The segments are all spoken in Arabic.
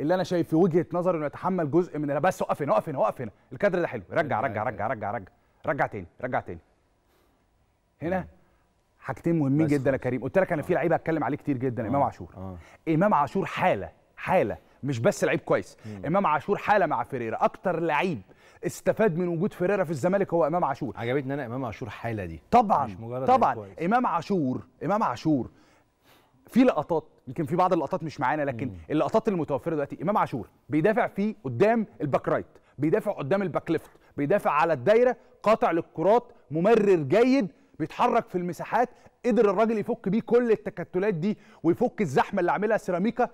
اللي انا شايف في وجهه نظري انه يتحمل جزء من بس وقف هنا وقف هنا وقف هنا الكادر ده حلو رجع رجع رجع رجع رجع رجع تاني رجع تاني هنا نعم. حاجتين مهمين جدا يا كريم قلت لك انا في آه. لعيبه هتكلم عليه كتير جدا امام آه. عاشور آه. امام عاشور حاله حاله مش بس لعيب كويس امام عاشور حاله مع فيريرا اكتر لعيب استفاد من وجود فيريرا في الزمالك هو امام عاشور عجبتني انا امام عاشور حاله دي طبعا مش مجرد طبعا امام عاشور امام عاشور في لقطات يمكن في بعض اللقطات مش معانا لكن اللقطات المتوفره دلوقتي امام عاشور بيدافع فيه قدام الباك رايت بيدافع قدام الباك ليفت بيدافع على الدايره قاطع للكرات ممرر جيد بيتحرك في المساحات قدر الراجل يفك بيه كل التكتلات دي ويفك الزحمه اللي عاملها سيراميكا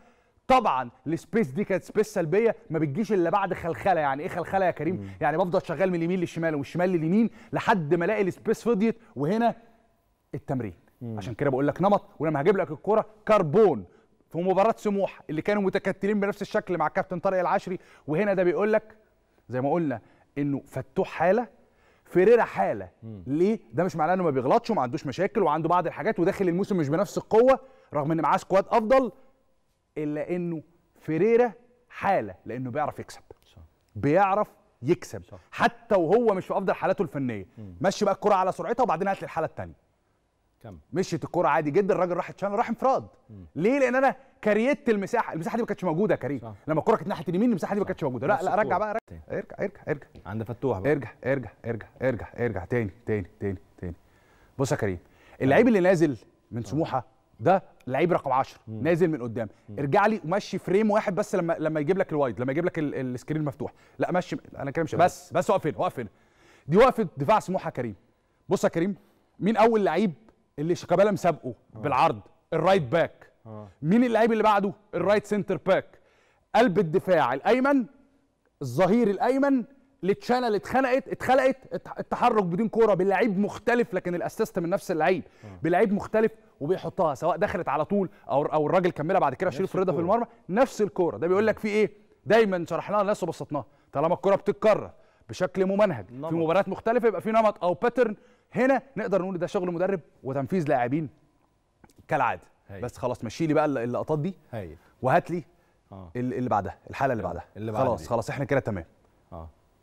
طبعا السبيس دي كانت سبيس سلبيه ما بتجيش الا بعد خلخله يعني ايه خلخله يا كريم مم. يعني بفضل شغال من اليمين للشمال والشمال لليمين لحد ما الاقي السبيس فضيت وهنا التمرين مم. عشان كده بقول لك نمط ولما هجيب لك الكوره كربون في مباراه سموح اللي كانوا متكتلين بنفس الشكل مع كابتن طارق العشري وهنا ده بيقول لك زي ما قلنا انه فتوح حاله فيريرا حاله مم. ليه ده مش معناه انه ما بيغلطش وما عندوش مشاكل وعنده بعض الحاجات وداخل الموسم مش بنفس القوه رغم ان معاه سكواد افضل الا انه فيريرا حاله لانه بيعرف يكسب صح. بيعرف يكسب صح. حتى وهو مش في افضل حالاته الفنيه مم. مشي بقى الكره على سرعتها وبعدين هات لي الحاله الثانيه كم. مشيت الكوره عادي جدا الراجل راح اتشال راح انفراد ليه لان انا كريت المساحه المساحه دي ما كانتش موجوده يا كريم لما الكوره كانت ناحيه اليمين المساحه دي ما كانتش موجوده لا لا رجع بقى رجع ارجع ارجع ارجع عند فتوح بقى ارجع ارجع ارجع ارجع ارجع تاني تاني تاني تاني بص يا كريم اللعيب اللي نازل من سموحه ده لعيب رقم 10 نازل من قدام ارجع لي ومشي فريم واحد بس لما لما يجيب لك الوايد لما يجيب لك السكرين المفتوح لا مشي انا كده مش بس بس واقف هنا واقف هنا دي وقفه دفاع سموحه كريم بص يا كريم مين اول لعيب اللي شيكابالا مسابقه آه. بالعرض الرايت آه. باك مين اللعيب اللي بعده الرايت سنتر باك قلب الدفاع الايمن الظهير الايمن التشانل اتخنقت اتخلقت التحرك بدون كوره بلعيب مختلف لكن الاسيست من نفس اللعيب آه. بلعيب مختلف وبيحطها سواء دخلت على طول او او الراجل كملها بعد كده شريف رضا في المرمى نفس الكوره ده بيقول لك في ايه دايما شرحناها للناس وبسطناها طالما الكوره بتتكرر بشكل ممنهج نمط. في مباريات مختلفه يبقى في نمط او باترن هنا نقدر نقول ده شغل مدرب وتنفيذ لاعبين كالعاده هي. بس خلاص مشي لي بقى اللقطات دي وهات لي آه. اللي بعدها الحاله اللي بعدها اللي خلاص دي. خلاص احنا كده تمام اه